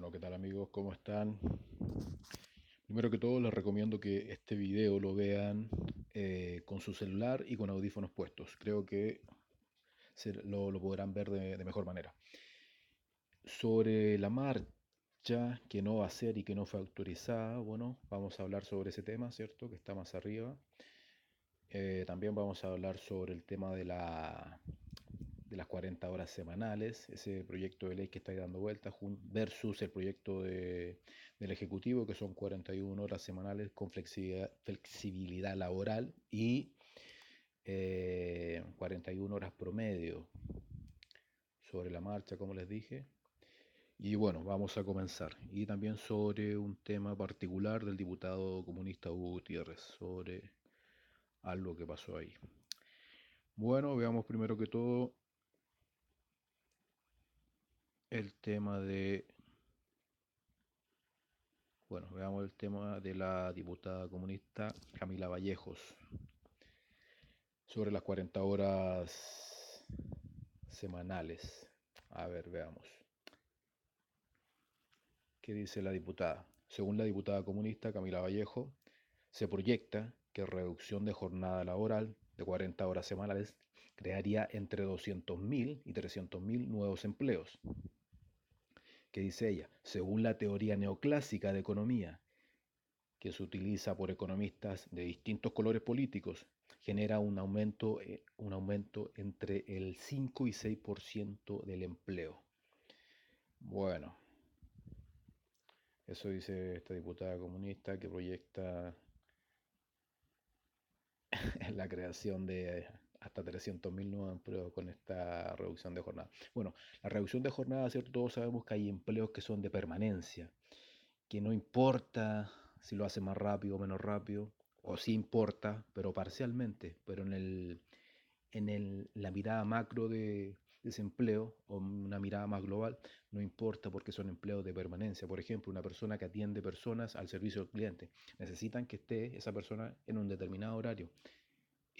Bueno, ¿qué tal amigos? ¿Cómo están? Primero que todo les recomiendo que este video lo vean eh, con su celular y con audífonos puestos. Creo que lo, podrán ver de, mejor manera. Sobre la marcha que no va a ser y que no fue autorizada, bueno, vamos a hablar sobre ese tema, ¿cierto? Que está más arriba. Eh, también vamos a hablar sobre el tema de la de las 40 horas semanales, ese proyecto de ley que está dando vueltas, versus el proyecto del Ejecutivo, que son 41 horas semanales con flexibilidad, laboral y 41 eh, horas promedio sobre la marcha, como les dije. Y bueno, vamos a comenzar. Y también sobre un tema particular del diputado comunista Hugo Gutiérrez, sobre algo que pasó ahí. Bueno, veamos primero que todo el tema de... Bueno, veamos el tema de la diputada comunista Camila Vallejos sobre las 40 horas semanales. A ver, veamos. ¿Qué dice la diputada? Según la diputada comunista Camila Vallejo, se proyecta que reducción de jornada laboral de 40 horas semanales crearía entre 200.000 y 300.000 nuevos empleos que dice ella, según la teoría neoclásica de economía, que se utiliza por economistas de distintos colores políticos, genera un aumento, eh, un aumento entre el 5 y 6% del empleo. Bueno, eso dice esta diputada comunista que proyecta la creación de hasta 300.000 nuevos empleos con esta reducción de jornada. Bueno, la reducción de jornada, ¿cierto? Todos sabemos que hay empleos que son de permanencia, que no importa si lo hace más rápido o menos rápido, o sí importa, pero parcialmente, pero en, el, en el, la mirada macro de desempleo o una mirada más global, no importa porque son empleos de permanencia. Por ejemplo, una persona que atiende personas al servicio del cliente, necesitan que esté esa persona en un determinado horario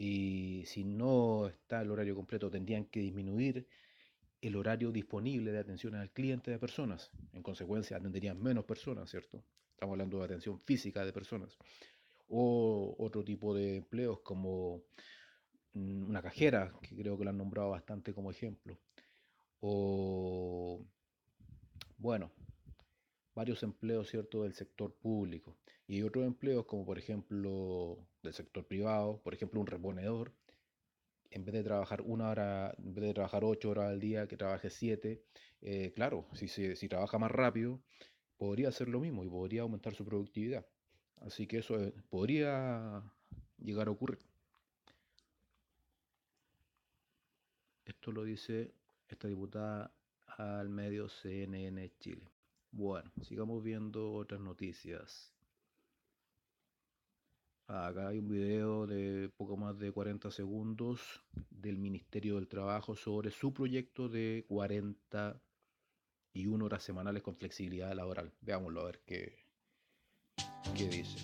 y si no está el horario completo tendrían que disminuir el horario disponible de atención al cliente de personas. En consecuencia, atenderían menos personas, ¿cierto? Estamos hablando de atención física de personas. O otro tipo de empleos como mm, una cajera, que creo que lo han nombrado bastante como ejemplo. O, bueno, varios empleos ¿cierto? del sector público y otros empleos como por ejemplo del sector privado, por ejemplo un reponedor, en vez de trabajar una hora, en vez de trabajar ocho horas al día, que trabaje siete, eh, claro, si, si trabaja más rápido, podría hacer lo mismo y podría aumentar su productividad. Así que eso eh, podría llegar a ocurrir. Esto lo dice esta diputada al medio CNN Chile. Bueno, sigamos viendo otras noticias. Acá hay un video de poco más de 40 segundos del Ministerio del Trabajo sobre su proyecto de y 41 horas semanales con flexibilidad laboral. Veámoslo a ver qué, qué dice.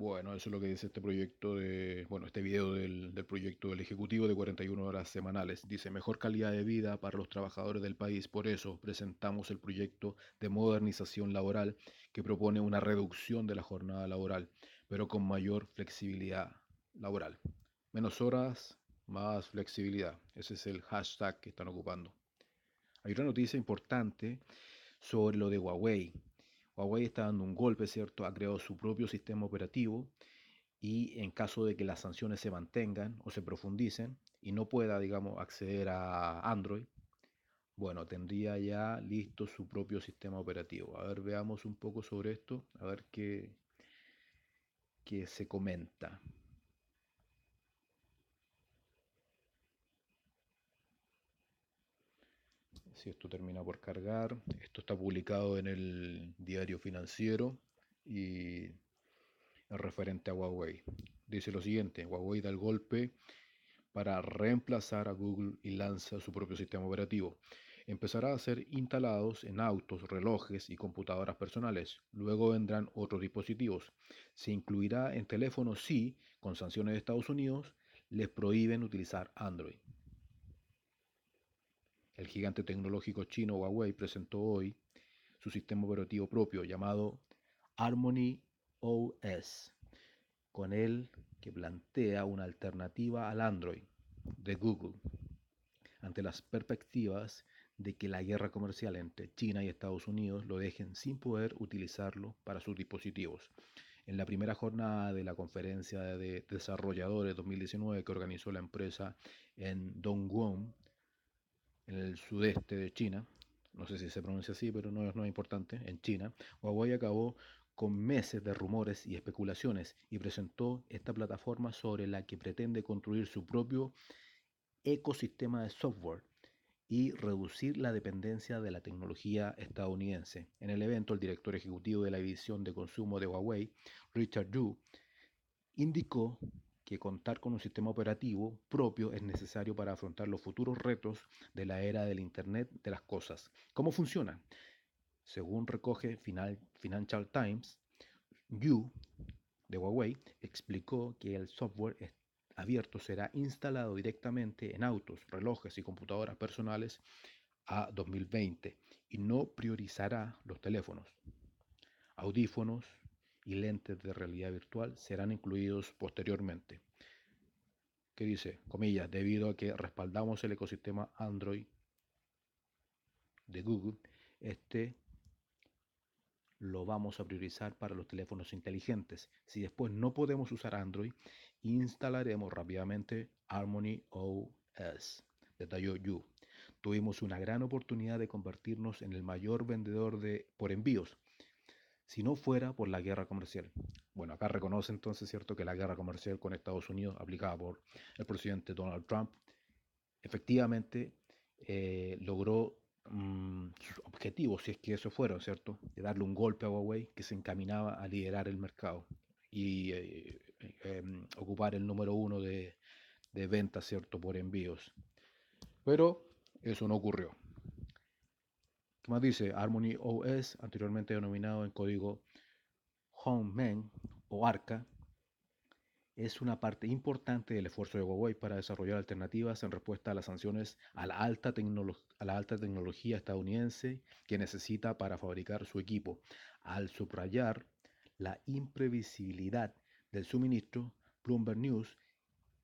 Bueno, eso es lo que dice este proyecto de, bueno, este video del, del, proyecto del Ejecutivo de 41 horas semanales. Dice mejor calidad de vida para los trabajadores del país. Por eso presentamos el proyecto de modernización laboral que propone una reducción de la jornada laboral, pero con mayor flexibilidad laboral. Menos horas, más flexibilidad. Ese es el hashtag que están ocupando. Hay una noticia importante sobre lo de Huawei Huawei está dando un golpe, ¿cierto? Ha creado su propio sistema operativo y en caso de que las sanciones se mantengan o se profundicen y no pueda, digamos, acceder a Android, bueno, tendría ya listo su propio sistema operativo. A ver, veamos un poco sobre esto, a ver qué, qué se comenta. si esto termina por cargar. Esto está publicado en el diario financiero y referente a Huawei. Dice lo siguiente, Huawei da el golpe para reemplazar a Google y lanza su propio sistema operativo. Empezará a ser instalados en autos, relojes y computadoras personales. Luego vendrán otros dispositivos. Se incluirá en teléfonos si, con sanciones de Estados Unidos, les prohíben utilizar Android. El gigante tecnológico chino Huawei presentó hoy su sistema operativo propio llamado Harmony OS. Con el que plantea una alternativa al Android de Google ante las perspectivas de que la guerra comercial entre China y Estados Unidos lo dejen sin poder utilizarlo para sus dispositivos. En la primera jornada de la conferencia de desarrolladores 2019 que organizó la empresa en Dongguan, en el sudeste de China, no sé si se pronuncia así, pero no, no es importante, en China, Huawei acabó con meses de rumores y especulaciones y presentó esta plataforma sobre la que pretende construir su propio ecosistema de software y reducir la dependencia de la tecnología estadounidense. En el evento, el director ejecutivo de la división de consumo de Huawei, Richard Yu, indicó que contar con un sistema operativo propio es necesario para afrontar los futuros retos de la era del Internet de las Cosas. ¿Cómo funciona? Según recoge Financial Times, Yu de Huawei explicó que el software abierto será instalado directamente en autos, relojes y computadoras personales a 2020 y no priorizará los teléfonos, audífonos, y lentes de realidad virtual serán incluidos posteriormente. ¿Qué dice, comillas, debido a que respaldamos el ecosistema Android de Google, este lo vamos a priorizar para los teléfonos inteligentes. Si después no podemos usar Android, instalaremos rápidamente Harmony OS. Detalló Yu. Tuvimos una gran oportunidad de convertirnos en el mayor vendedor de, por envíos si no fuera por la guerra comercial. Bueno, acá reconoce entonces, ¿cierto?, que la guerra comercial con Estados Unidos, aplicada por el presidente Donald Trump, efectivamente eh, logró mm, su objetivo, si es que eso fuera, ¿cierto?, de darle un golpe a Huawei que se encaminaba a liderar el mercado y eh, eh, em, ocupar el número uno de ventas, ¿cierto?, por envíos. Pero eso no ocurrió. ¿Qué más dice? Harmony OS, anteriormente denominado en código HomeMan o ARCA, es una parte importante del esfuerzo de Huawei para desarrollar alternativas en respuesta a las sanciones a la alta tecnología estadounidense que necesita para fabricar su equipo, al subrayar la imprevisibilidad del suministro, Bloomberg News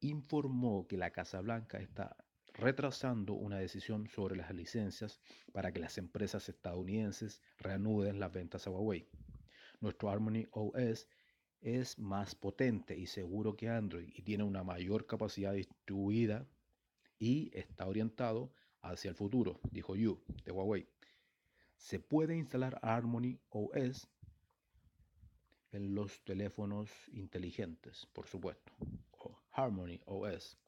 informó que la Casa Blanca está retrasando una decisión sobre las licencias para que las empresas estadounidenses reanuden las ventas a Huawei. Nuestro Harmony OS es más potente y seguro que Android y tiene una mayor capacidad distribuida y está orientado hacia el futuro, dijo Yu de Huawei. Se puede instalar Harmony OS en los teléfonos inteligentes, por supuesto, Harmony OS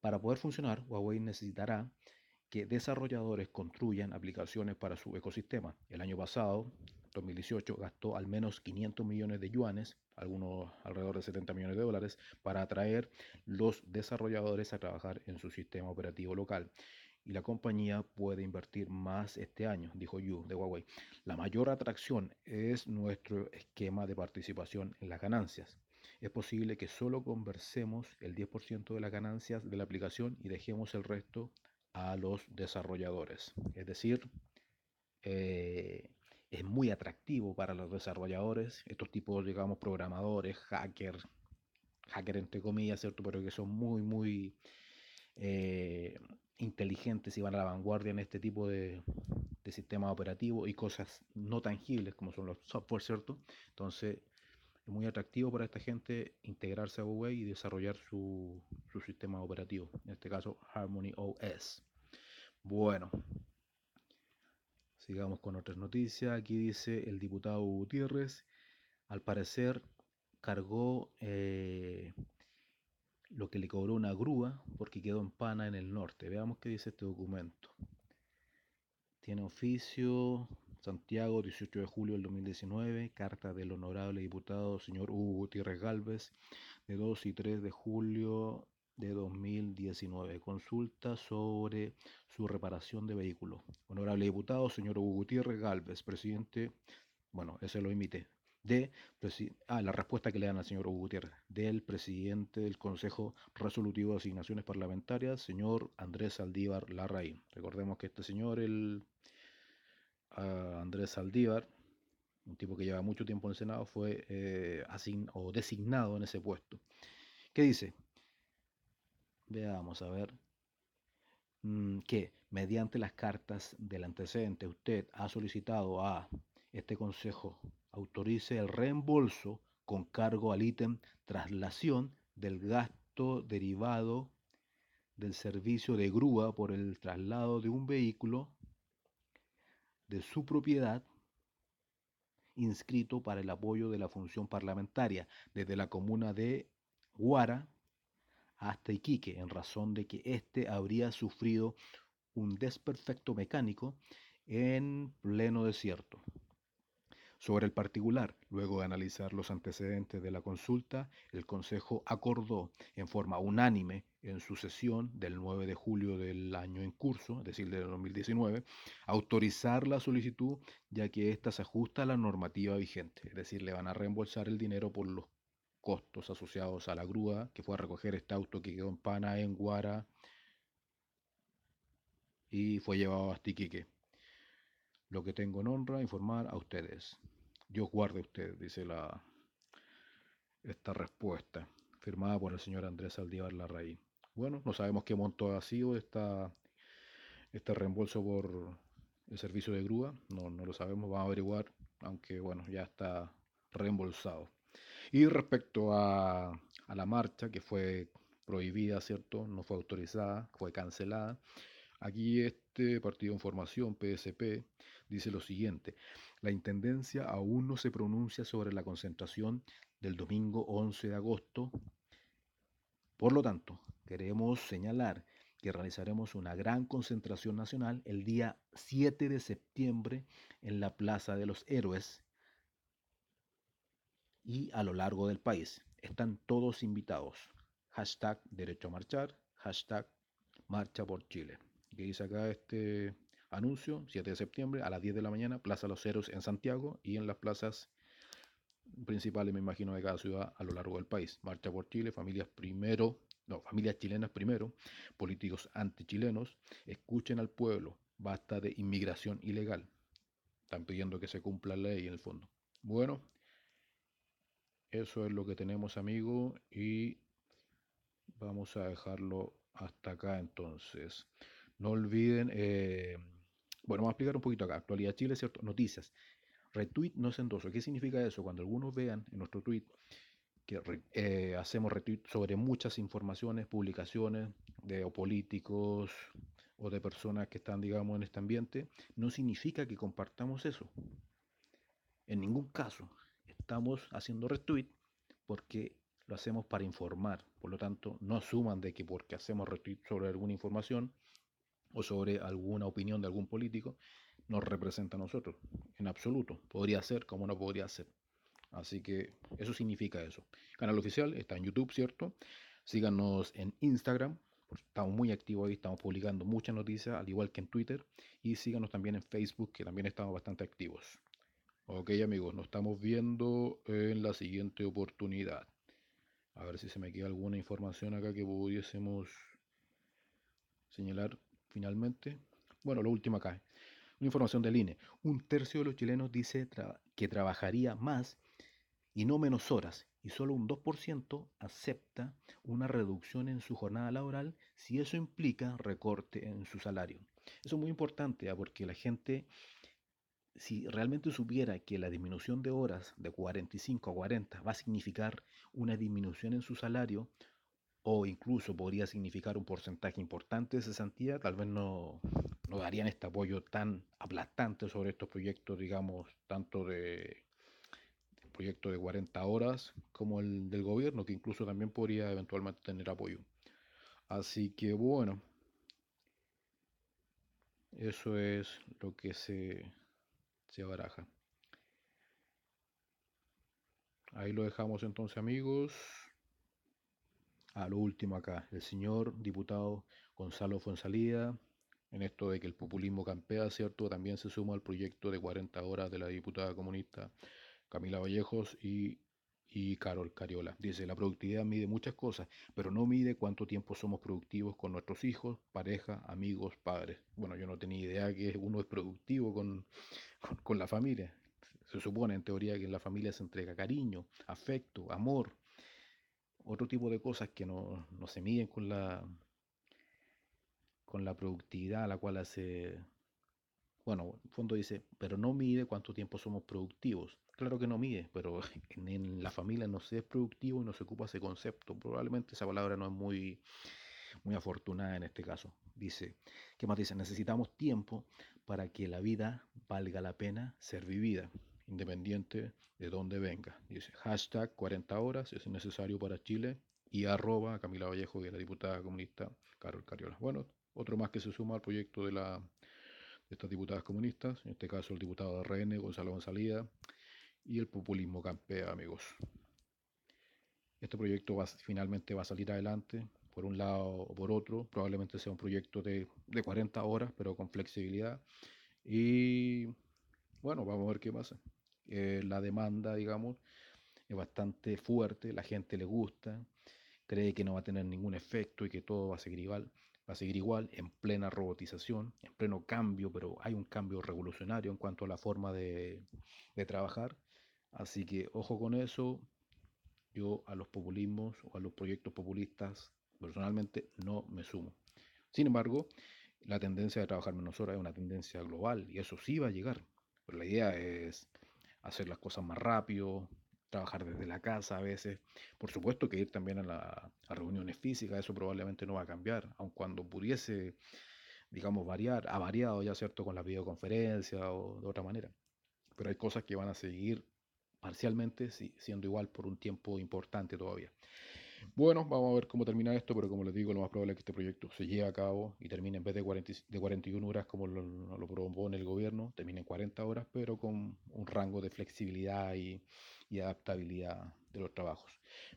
para poder funcionar, Huawei necesitará que desarrolladores construyan aplicaciones para su ecosistema. El año pasado, 2018, gastó al menos 500 millones de yuanes, algunos alrededor de 70 millones de dólares, para atraer los desarrolladores a trabajar en su sistema operativo local. Y la compañía puede invertir más este año, dijo Yu de Huawei. La mayor atracción es nuestro esquema de participación en las ganancias es posible que solo conversemos el 10% de las ganancias de la aplicación y dejemos el resto a los desarrolladores. Es decir, eh, es muy atractivo para los desarrolladores, estos tipos, digamos, programadores, hackers, hacker entre comillas, ¿cierto? Pero que son muy, muy eh, inteligentes y van a la vanguardia en este tipo de, de sistemas operativos y cosas no tangibles como son los software, ¿cierto? Entonces, muy atractivo para esta gente integrarse a Huawei y desarrollar su, sistema operativo, en este caso Harmony OS. Bueno, sigamos con otras noticias. Aquí dice el diputado Gutiérrez, al parecer cargó eh, lo que le cobró una grúa porque quedó en pana en el norte. Veamos qué dice este documento. Tiene oficio Santiago, 18 de julio del 2019, carta del honorable diputado señor Hugo Gutiérrez Galvez, de 2 y 3 de julio de 2019. Consulta sobre su reparación de vehículo. Honorable diputado, señor Hugo Gutiérrez Galvez, presidente, bueno, ese lo imite, de, ah, la respuesta que le dan al señor Hugo Gutiérrez, del presidente del Consejo Resolutivo de Asignaciones Parlamentarias, señor Andrés Aldívar Larraín. Recordemos que este señor, el Andrés Saldívar, un tipo que lleva mucho tiempo en el Senado, fue eh, designado en ese puesto. ¿Qué dice? Veamos, a ver. Mm, que mediante las cartas del antecedente usted ha solicitado a este Consejo autorice el reembolso con cargo al ítem traslación del gasto derivado del servicio de grúa por el traslado de un vehículo de su propiedad inscrito para el apoyo de la función parlamentaria desde la comuna de Guara hasta Iquique, en razón de que éste habría sufrido un desperfecto mecánico en pleno desierto. Sobre el particular, luego de analizar los antecedentes de la consulta, el Consejo acordó en forma unánime en su sesión del 9 de julio del año en curso, es decir, del 2019, autorizar la solicitud ya que ésta se ajusta a la normativa vigente, es decir, le van a reembolsar el dinero por los costos asociados a la grúa que fue a recoger este auto que quedó en Pana, en Guara y fue llevado a Tiquique. Lo que tengo en honra, informar a ustedes. Dios guarde usted, dice la, esta respuesta, firmada por el señor Andrés Aldívar Larraín. Bueno, no sabemos qué monto ha sido este reembolso por el servicio de grúa, no, no lo sabemos, vamos a averiguar, aunque bueno, ya está reembolsado. Y respecto a, a la marcha, que fue prohibida, ¿cierto? No fue autorizada, fue cancelada. Aquí este partido en formación, PSP, dice lo siguiente. La Intendencia aún no se pronuncia sobre la concentración del domingo 11 de agosto por lo tanto, queremos señalar que realizaremos una gran concentración nacional el día 7 de septiembre en la Plaza de los Héroes y a lo largo del país. Están todos invitados. Hashtag derecho a marchar, hashtag marcha por Chile. Que dice acá este anuncio, 7 de septiembre a las 10 de la mañana, Plaza de Los Héroes en Santiago y en las plazas principales, me imagino, de cada ciudad a lo largo del país. Marcha por Chile, familias primero, no, familias chilenas primero, políticos anti-chilenos escuchen al pueblo, basta de inmigración ilegal. Están pidiendo que se cumpla la ley en el fondo. Bueno, eso es lo que tenemos, amigo, y vamos a dejarlo hasta acá entonces. No olviden, eh, bueno, vamos a explicar un poquito acá, actualidad Chile, ¿cierto? Noticias. Retweet no es endoso. ¿Qué significa eso? Cuando algunos vean en nuestro tweet que eh, hacemos retweet sobre muchas informaciones, publicaciones de políticos o de personas que están, digamos, en este ambiente, no significa que compartamos eso. En ningún caso estamos haciendo retweet porque lo hacemos para informar. Por lo tanto, no asuman de que porque hacemos retweet sobre alguna información o sobre alguna opinión de algún político, nos representa a nosotros, en absoluto. Podría ser como no podría ser. Así que eso significa eso. Canal oficial está en YouTube, ¿cierto? Síganos en Instagram, estamos muy activos ahí, estamos publicando muchas noticias, al igual que en Twitter. Y síganos también en Facebook, que también estamos bastante activos. Ok amigos, nos estamos viendo en la siguiente oportunidad. A ver si se me queda alguna información acá que pudiésemos señalar finalmente. Bueno, lo último acá. Una información del INE. Un tercio de los chilenos dice que trabajaría más y no menos horas, y solo un 2% acepta una reducción en su jornada laboral si eso implica recorte en su salario. Eso es muy importante ¿ah? porque la gente, si realmente supiera que la disminución de horas de 45 a 40 va a significar una disminución en su salario, o incluso podría significar un porcentaje importante de cesantía, tal vez no, darían este apoyo tan aplastante sobre estos proyectos, digamos, tanto de proyecto de 40 horas como el del gobierno, que incluso también podría eventualmente tener apoyo. Así que bueno, eso es lo que se, se baraja. Ahí lo dejamos entonces amigos a lo último acá, el señor diputado Gonzalo Fonsalida, en esto de que el populismo campea, ¿cierto? También se suma al proyecto de 40 horas de la diputada comunista Camila Vallejos y, Carol Cariola. Dice, la productividad mide muchas cosas, pero no mide cuánto tiempo somos productivos con nuestros hijos, pareja, amigos, padres. Bueno, yo no tenía idea que uno es productivo con, con, con la familia. Se supone en teoría que en la familia se entrega cariño, afecto, amor, otro tipo de cosas que no, se miden con la, con la productividad a la cual hace... Bueno, el fondo dice, pero no mide cuánto tiempo somos productivos. Claro que no mide, pero en, la familia no se es productivo y no se ocupa ese concepto. Probablemente esa palabra no es muy, muy afortunada en este caso. Dice, ¿qué más dice? Necesitamos tiempo para que la vida valga la pena ser vivida independiente de dónde venga. Dice hashtag 40 horas es necesario para Chile y arroba Camila Vallejo y la diputada comunista Carol Cariola. Bueno, otro más que se suma al proyecto de, la, de estas diputadas comunistas, en este caso el diputado de RN, Gonzalo Gonzalida, y el populismo campea, amigos. Este proyecto finalmente va a salir adelante, por un lado o por otro, probablemente sea un proyecto de, de 40 horas, pero con flexibilidad. Y bueno, vamos a ver qué pasa. Eh, la demanda, digamos, es bastante fuerte, la gente le gusta, cree que no va a tener ningún efecto y que todo va a seguir igual, va a seguir igual en plena robotización, en pleno cambio, pero hay un cambio revolucionario en cuanto a la forma de, de trabajar. Así que ojo con eso, yo a los populismos o a los proyectos populistas personalmente no me sumo. Sin embargo, la tendencia de trabajar menos horas es una tendencia global y eso sí va a llegar. Pero la idea es hacer las cosas más rápido, trabajar desde la casa a veces. Por supuesto que ir también a, la, reuniones físicas, eso probablemente no va a cambiar, aun cuando pudiese, digamos, variar, ha variado ya, ¿cierto?, con las videoconferencias o de otra manera. Pero hay cosas que van a seguir parcialmente siendo igual por un tiempo importante todavía. Bueno, vamos a ver cómo termina esto, pero como les digo, lo más probable es que este proyecto se lleve a cabo y termine en vez de, 40, de 41 horas como lo, lo en el gobierno, termine en 40 horas, pero con un rango de flexibilidad y, adaptabilidad de los trabajos.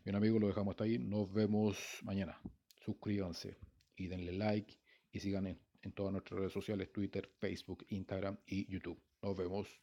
Bien amigos, lo dejamos hasta ahí. Nos vemos mañana. Suscríbanse y denle like y sigan en todas nuestras redes sociales, Twitter, Facebook, Instagram y YouTube. Nos vemos.